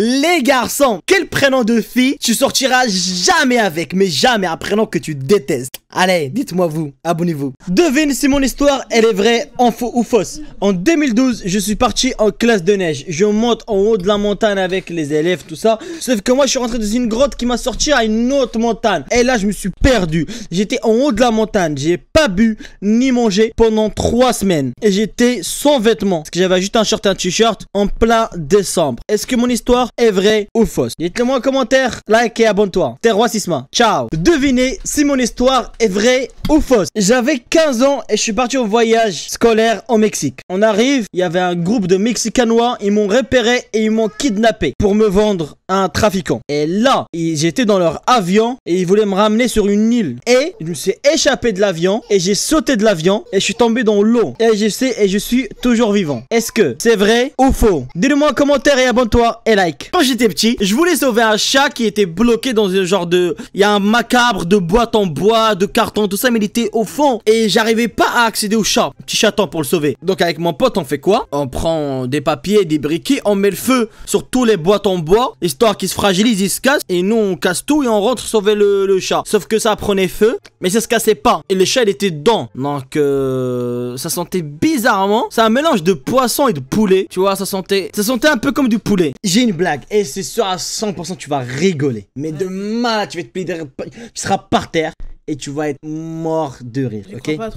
Les garçons, quel prénom de fille tu sortiras jamais avec, mais jamais un prénom que tu détestes Allez, dites-moi vous, abonnez-vous. Devine si mon histoire, elle est vraie, en faux ou fausse. En 2012, je suis parti en classe de neige. Je monte en haut de la montagne avec les élèves, tout ça. Sauf que moi, je suis rentré dans une grotte qui m'a sorti à une autre montagne. Et là, je me suis perdu. J'étais en haut de la montagne. J'ai pas bu ni mangé pendant trois semaines. Et j'étais sans vêtements. Parce que j'avais juste un short et un t-shirt en plein décembre. Est-ce que mon histoire est vrai ou fausse. Dites-le moi en commentaire, like et abonne-toi. Terroir ciao Devinez si mon histoire est vraie ou fausse. J'avais 15 ans et je suis parti au voyage scolaire au Mexique. On arrive, il y avait un groupe de Mexicanois, ils m'ont repéré et ils m'ont kidnappé pour me vendre à un trafiquant. Et là, j'étais dans leur avion et ils voulaient me ramener sur une île. Et je me suis échappé de l'avion et j'ai sauté de l'avion et je suis tombé dans l'eau. Et je sais et je suis toujours vivant. Est-ce que c'est vrai ou faux dites le moi en commentaire et abonne-toi et like. Quand j'étais petit, je voulais sauver un chat qui était bloqué dans un genre de... Il y a un macabre de boîte en bois, de carton, tout ça, mais il était au fond. Et j'arrivais pas à accéder au chat. Petit chaton pour le sauver. Donc avec mon pote, on fait quoi On prend des papiers, des briquets, on met le feu sur tous les boîtes en bois, histoire qu'ils se fragilisent, ils se cassent. Et nous, on casse tout et on rentre sauver le, chat. Sauf que ça prenait feu, mais ça se cassait pas. Et le chat, il était dedans. Donc, euh, ça sentait bizarrement. C'est un mélange de poisson et de poulet. Tu vois, ça sentait, ça sentait un peu comme du poulet. J'ai une et c'est sûr, à 100%, tu vas rigoler. Mais de mal, tu vas te tu seras par terre et tu vas être mort de rire. ok pas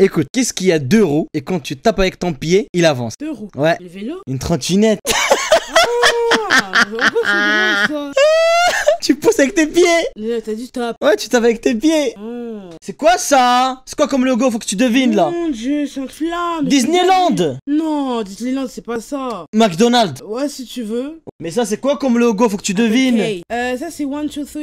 Écoute, qu'est-ce qu'il y a deux roues et quand tu tapes avec ton pied, il avance Deux roues Ouais. Le vélo Une trentinette. Ah, tu pousses avec tes pieds T'as Ouais, tu tapes avec tes pieds. Ah. C'est quoi ça C'est quoi comme logo Faut que tu devines là. Mon dieu, c'est un flamme. Disneyland Non, Disneyland, c'est pas ça. McDonald's Ouais, si tu veux. Mais ça, c'est quoi comme logo Faut que tu devines. Euh, ça, c'est 1, 2, 3,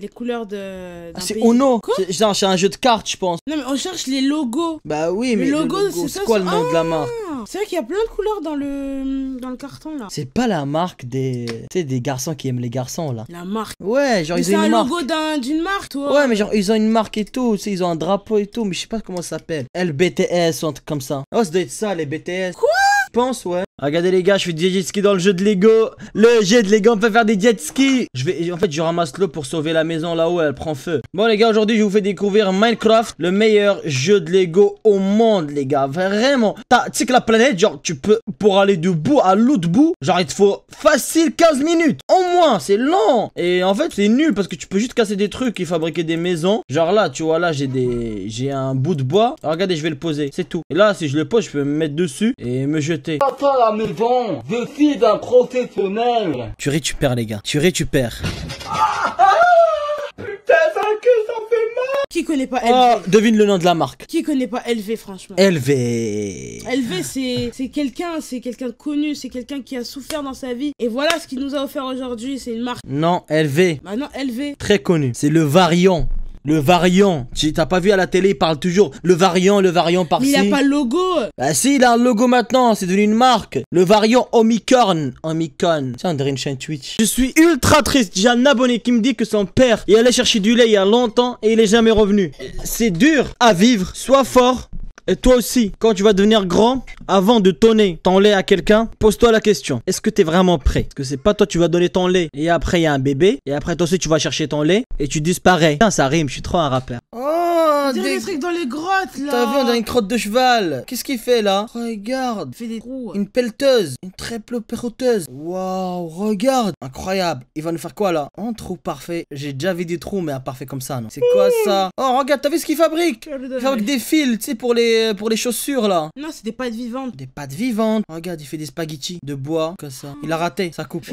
les couleurs de. Ah, c'est Ono. C'est un jeu de cartes, je pense. Non, mais on cherche les logos. Bah oui, mais. Le logo, c'est quoi le nom de la ah! marque C'est vrai qu'il y a plein de couleurs dans le, dans le carton là. C'est pas la marque des. Tu sais, des garçons qui aiment les garçons là. La marque. Ouais, genre ils ont une marque. C'est un logo d'une marque, toi. Ouais, mais genre ils ont une marque et tout. Ils ont un drapeau et tout, mais je sais pas comment ça s'appelle. LBTS ou un truc comme ça. Oh, ça doit être ça, les BTS. Quoi pense, ouais. Regardez les gars, je fais des jet ski dans le jeu de Lego. Le jeu de Lego, on peut faire des jet skis. Je vais, en fait, je ramasse l'eau pour sauver la maison là où elle prend feu. Bon les gars, aujourd'hui, je vous fais découvrir Minecraft, le meilleur jeu de Lego au monde, les gars. Vraiment. Tu sais que la planète, genre, tu peux pour aller de bout à l'autre bout, genre, il te faut facile 15 minutes au moins. C'est long. Et en fait, c'est nul parce que tu peux juste casser des trucs et fabriquer des maisons. Genre là, tu vois, là, j'ai des, j'ai un bout de bois. regardez, je vais le poser. C'est tout. Et là, si je le pose, je peux me mettre dessus et me jeter maison. Je suis un professionnel. Tu récupères, les gars. Tu récupères. putain, ça que ça fait mal. Qui connaît pas LV ah, Devine le nom de la marque. Qui connaît pas LV, franchement LV. LV, c'est quelqu'un, c'est quelqu'un connu, c'est quelqu'un qui a souffert dans sa vie. Et voilà ce qu'il nous a offert aujourd'hui. C'est une marque. Non, LV. Maintenant, bah LV. Très connu. C'est le variant. Le variant. Tu t'as pas vu à la télé, il parle toujours le variant, le variant par-ci. Il a pas le logo. Bah si, il a un logo maintenant, c'est devenu une marque. Le variant Omicron. Omicron. C'est un une Twitch. Je suis ultra triste. J'ai un abonné qui me dit que son père est allé chercher du lait il y a longtemps et il est jamais revenu. C'est dur à vivre. Sois fort. Et toi aussi, quand tu vas devenir grand, avant de donner ton lait à quelqu'un, pose-toi la question. Est-ce que t'es vraiment prêt Parce que c'est pas toi, tu vas donner ton lait et après il y a un bébé. Et après toi aussi, tu vas chercher ton lait et tu disparais. Putain, ça rime, je suis trop un rappeur. Oh, des... trucs dans les grottes là. T'as vu, on a une crotte de cheval. Qu'est-ce qu'il fait là Regarde. Il fait des trous. Une pelleteuse. Une triple pelleteuse. Waouh, regarde. Incroyable. Il va nous faire quoi là Un trou parfait. J'ai déjà vu des trous, mais un parfait comme ça, non C'est quoi ça Oh, regarde, t'as vu ce qu'il fabrique Il fabrique des fils, tu sais, pour les euh, pour les chaussures là. Non, c'est des pâtes vivantes. Des pattes vivantes. regarde, il fait des spaghettis de bois comme ça. Il a raté, ça coupe.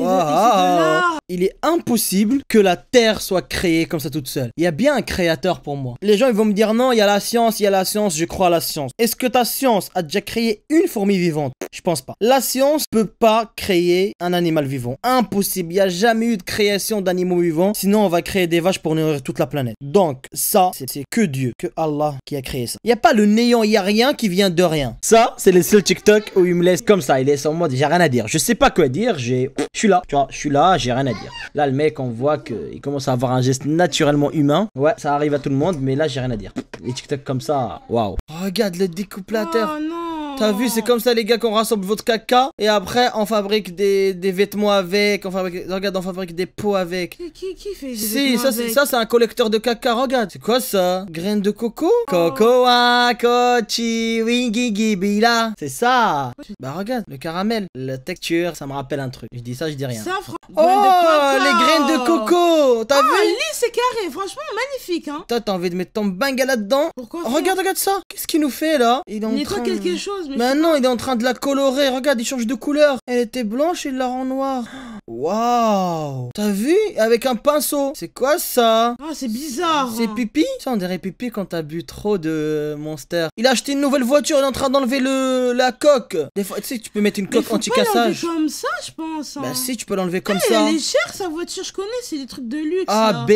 il est impossible que la Terre soit créée comme ça toute seule. Il y a bien un créateur pour moi. Les gens ils vont me dire non, il y a la science, il y a la science, je crois à la science. Est-ce que ta science a déjà créé une fourmi vivante Je pense pas. La science peut pas créer un animal vivant. Impossible. Il y a jamais eu de création d'animaux vivants. Sinon, on va créer des vaches pour nourrir toute la planète. Donc, ça, c'est que Dieu, que Allah qui a créé ça. Il n'y a pas le néant, rien qui vient de rien. Ça, c'est le seul TikTok où il me laisse comme ça. Il laisse en mode, j'ai rien à dire. Je sais pas quoi dire. J'ai, je suis là. Tu vois, je suis là, j'ai rien à dire. Là, le mec, on voit qu'il commence à avoir un geste naturellement humain. Ouais, ça arrive à tout le monde, mais là, j'ai rien à dire. Les TikTok comme ça, waouh. regarde le découplateur. Oh non. T'as vu, c'est comme ça les gars qu'on rassemble votre caca et après on fabrique des, vêtements avec, on regarde on fabrique des pots avec. Qui, fait des Si, ça c'est ça c'est un collecteur de caca, regarde. C'est quoi ça Graines de coco oh. Cocoa, ah, kochi, wingigi, bila. C'est ça. Bah regarde, le caramel, la texture, ça me rappelle un truc. Je dis ça, je dis rien. Ça, oh, les graines de coco T'as ah, vu vu c'est carré, franchement magnifique hein. Toi t'as envie de mettre ton bingue là-dedans Pourquoi Regarde, regarde ça Qu'est-ce qu'il nous fait là Il est en quelque chose mais. non, il est en train de la colorer. Regarde, il change de couleur. Elle était blanche, et il la rend noire. Waouh T'as vu Avec un pinceau. C'est quoi ça Ah, c'est bizarre. C'est pipi Ça, on dirait pipi quand t'as bu trop de Monster. Il a acheté une nouvelle voiture, il est en train d'enlever le la coque. Des fois, tu sais, tu peux mettre une coque anti-cassage. comme ça, je pense. Hein. Bah si, tu peux l'enlever comme eh, ça. Elle est chère sa voiture, je connais, c'est des trucs de luxe. Ah, B,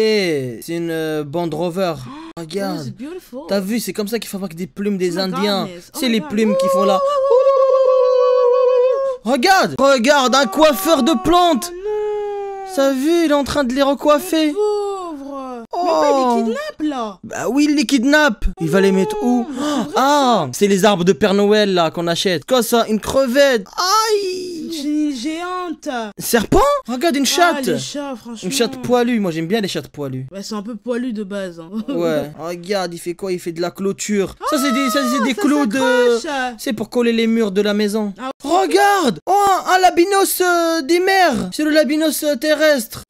c'est une euh, Band Rover. Oh. Regarde. T'as vu, c'est comme ça qu'il fabrique des plumes des oh Indiens. Oh c'est les plumes qui font là. Regarde Regarde, un coiffeur de plantes oh, T'as vu, il est en train de les recoiffer. Mais il les kidnappe là Bah oui, il les kidnappe Il va les mettre où Ah C'est les arbres de Père Noël là qu'on achète. Quoi hein, ça Une crevette Aïe géante. Serpent Regarde une ah, chatte. Une chatte poilue. Moi, j'aime bien les chattes poilues. Ouais bah, c'est un peu poilu de base. Hein. ouais. Regarde, il fait quoi Il fait de la clôture. ça, c'est des, ça, ah, clous de. C'est pour coller les murs de la maison. Ah Regarde Oh, un labinos euh, des mers. C'est le labinos euh, terrestre.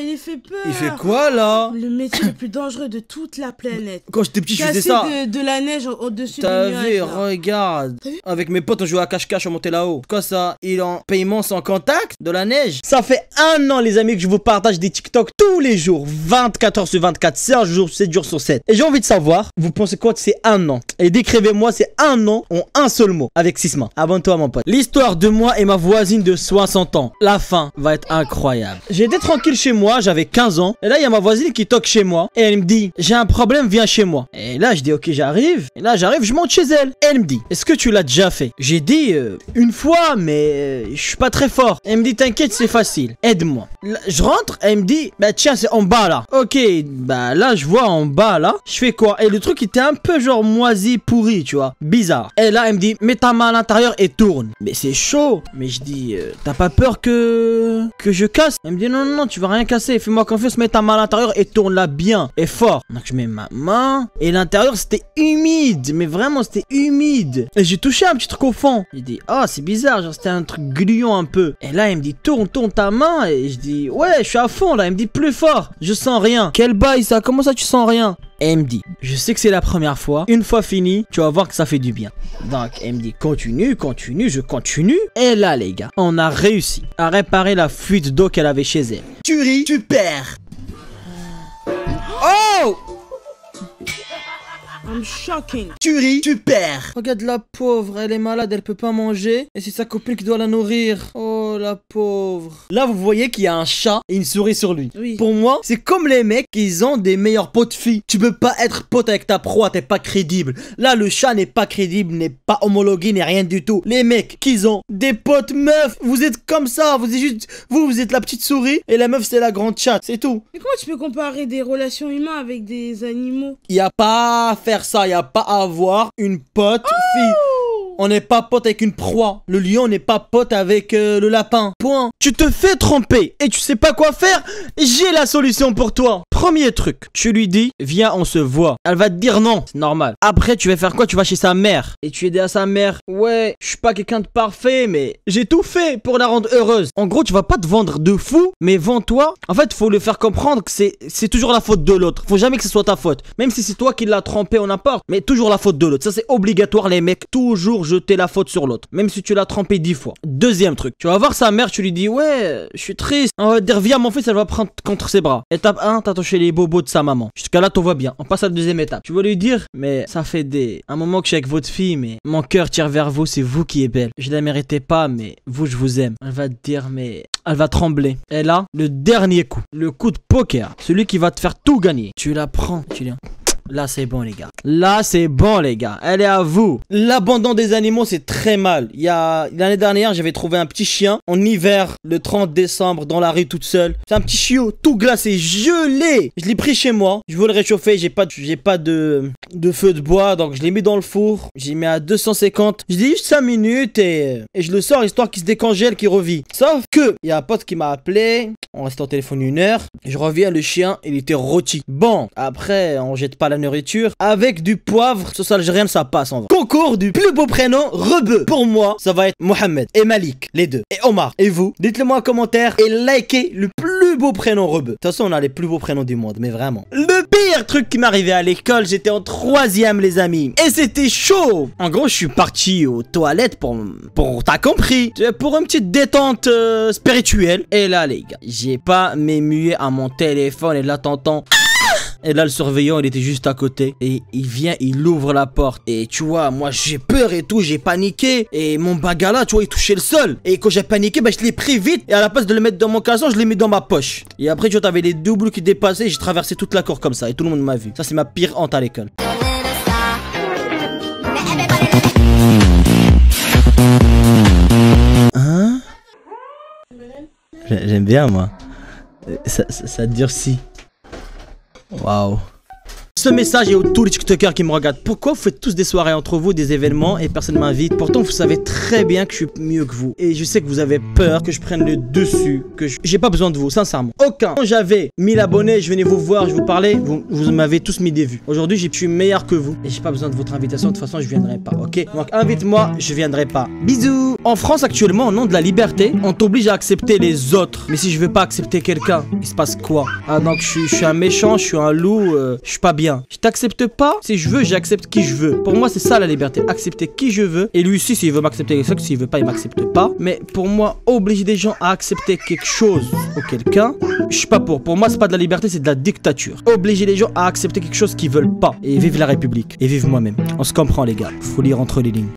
il fait peur. Il fait quoi là Le métier le plus dangereux de toute la planète. Quand j'étais petit, je faisais ça. De, de la neige au-dessus de T'as vu Regarde. Avec mes potes, on jouait à cache-cache, on montait là-haut. Quoi ça Il est en paiement en contact de la neige. Ça fait un an, les amis, que je vous partage des TikTok tous les jours, 24 heures sur 24, 7 jours, 7 jours sur 7. Et j'ai envie de savoir, vous pensez quoi de ces un an Et décrivez-moi c'est un an en un seul mot, avec six mains Abonne-toi, mon pote. L'histoire de moi et ma voisine de 60 ans. La fin va être incroyable. J'étais tranquille chez moi, j'avais 15 ans. Et là, il y a ma voisine qui toque chez moi. Et elle me dit, j'ai un problème, viens chez moi. Et là, je dis, ok, j'arrive. Et là, j'arrive, je monte chez elle. Et elle me dit, est-ce que tu l'as déjà fait J'ai dit, euh, une fois, mais euh, je suis pas très fort. Elle me dit t'inquiète c'est facile, aide-moi. Je rentre, elle me dit bah tiens c'est en bas là. Ok, bah là je vois en bas là. Je fais quoi Et le truc était un peu genre moisi, pourri, tu vois. Bizarre. Et là elle me dit mets ta main à l'intérieur et tourne. Mais c'est chaud. Mais je dis euh, t'as pas peur que que je casse Elle me dit non non non tu vas rien casser, fais-moi confiance, mets ta main à l'intérieur et tourne là bien et fort. Donc je mets ma main et l'intérieur c'était humide, mais vraiment c'était humide. Et j'ai touché un petit truc au fond. J'ai dit oh, c'est bizarre, genre c'était un truc gluant peu. Et là, elle me dit, tourne, tourne ta main. Et je dis, ouais, je suis à fond là. Elle me dit, plus fort. Je sens rien. Quel bail ça Comment ça, tu sens rien et elle me dit, je sais que c'est la première fois, une fois fini, tu vas voir que ça fait du bien. Donc elle me dit, continue, continue, je continue. Et là les gars, on a réussi à réparer la fuite d'eau qu'elle avait chez elle. Tu ris, tu perds. Oh I'm shocking. Tu ris, tu perds. Regarde la pauvre, elle est malade, elle peut pas manger. Et c'est sa copine qui doit la nourrir. Oh. Oh, la pauvre. Là, vous voyez qu'il y a un chat et une souris sur lui. Pour moi, c'est comme les mecs, ils ont des meilleurs potes filles. Tu peux pas être pote avec ta proie, t'es pas crédible. Là, le chat n'est pas crédible, n'est pas homologué, n'est rien du tout. Les mecs, qu'ils ont des potes meufs, vous êtes comme ça, vous êtes juste, vous, vous êtes la petite souris et la meuf, c'est la grande chatte, c'est tout. Mais comment tu peux comparer des relations humaines avec des animaux Il y a pas à faire ça, il y a pas à avoir une pote oh fille on n'est pas pote avec une proie. Le lion n'est pas pote avec euh, le lapin. Point. Tu te fais tromper et tu sais pas quoi faire J'ai la solution pour toi. Premier truc, tu lui dis, viens, on se voit. Elle va te dire non, c'est normal. Après, tu vas faire quoi Tu vas chez sa mère et tu aides à sa mère. Ouais, je suis pas quelqu'un de parfait, mais j'ai tout fait pour la rendre heureuse. En gros, tu vas pas te vendre de fou, mais vends-toi. En fait, faut le faire comprendre que c'est toujours la faute de l'autre. Faut jamais que ce soit ta faute. Même si c'est toi qui l'as trompé, on n'importe. Mais toujours la faute de l'autre. Ça, c'est obligatoire, les mecs. Toujours jeter la faute sur l'autre, même si tu l'as trempé dix fois. Deuxième truc, tu vas voir sa mère, tu lui dis ouais, je suis triste, dire viens mon fils, elle va prendre contre ses bras. Étape 1, t'as touché les bobos de sa maman. Jusqu'à là, tout vois bien. On passe à la deuxième étape. Tu vas lui dire, mais ça fait des un moment que je suis avec votre fille, mais mon cœur tire vers vous, c'est vous qui est belle. Je la méritais pas, mais vous, je vous aime. Elle va te dire, mais elle va trembler. Et là, le dernier coup, le coup de poker, celui qui va te faire tout gagner. Tu la prends, tu viens. Là, c'est bon, les gars. Là, c'est bon, les gars. Elle est à vous. L'abandon des animaux, c'est très mal. Il y a, l'année dernière, j'avais trouvé un petit chien en hiver, le 30 décembre, dans la rue toute seule. C'est un petit chiot, tout glacé, gelé. Je l'ai pris chez moi. Je voulais le réchauffer. J'ai pas, j'ai pas de, de feu de bois, donc je l'ai mis dans le four. J'y mets à 250. Je dis juste 5 minutes et, je le sors histoire qu'il se décongèle, qu'il revit. Sauf que, il y a un pote qui m'a appelé. On reste en téléphone une heure. Je reviens, le chien, il était rôti. Bon, après, on jette pas la nourriture avec du poivre. Sauce algérien, ça passe en vrai. Concours du plus beau prénom rebeu. Pour moi, ça va être Mohamed et Malik, les deux. Et Omar. Et vous, dites-le moi en commentaire et likez le plus beau prénom rebeu. De toute façon, on a les plus beaux prénoms du monde, mais vraiment. Le pire truc qui m'arrivait à l'école, j'étais en troisième, les amis. Et c'était chaud. En gros, je suis parti aux toilettes pour, pour t'as compris, pour une petite détente euh, spirituelle. Et là, les gars, j'ai pas m'émué à mon téléphone et là, t'entends. Et là, le surveillant, il était juste à côté. Et il vient, il ouvre la porte. Et tu vois, moi, j'ai peur et tout, j'ai paniqué. Et mon bagala, tu vois, il touchait le sol. Et quand j'ai paniqué, bah, je l'ai pris vite. Et à la place de le mettre dans mon casson, je l'ai mis dans ma poche. Et après, tu vois, t'avais les doubles qui dépassaient. J'ai traversé toute la cour comme ça. Et tout le monde m'a vu. Ça, c'est ma pire honte à l'école. Hein? J'aime bien, moi. Ça, ça, ça durcit. Wow. Ce message est aux tous les TikTokers qui me regardent. Pourquoi vous faites tous des soirées entre vous, des événements et personne ne m'invite Pourtant, vous savez très bien que je suis mieux que vous. Et je sais que vous avez peur que je prenne le dessus, que j'ai pas besoin de vous, sincèrement. Aucun. Quand j'avais 1000 abonnés, je venais vous voir, je vous parlais, vous, m'avez tous mis des vues. Aujourd'hui, je suis meilleur que vous et j'ai pas besoin de votre invitation. De toute façon, je viendrai pas, ok Donc, invite-moi, je viendrai pas. Bisous En France, actuellement, au nom de la liberté, on t'oblige à accepter les autres. Mais si je veux pas accepter quelqu'un, il se passe quoi Ah, donc je suis, je suis un méchant, je suis un loup, euh, je suis pas bien. Je t'accepte pas si je veux, j'accepte qui je veux. Pour moi, c'est ça la liberté, accepter qui je veux. Et lui aussi, s'il veut m'accepter, s'il veut pas, il m'accepte pas. Mais pour moi, obliger des gens à accepter quelque chose ou quelqu'un, je suis pas pour. Pour moi, c'est pas de la liberté, c'est de la dictature. Obliger les gens à accepter quelque chose qu'ils veulent pas. Et vive la République. Et vive moi-même. On se comprend, les gars. Faut lire entre les lignes.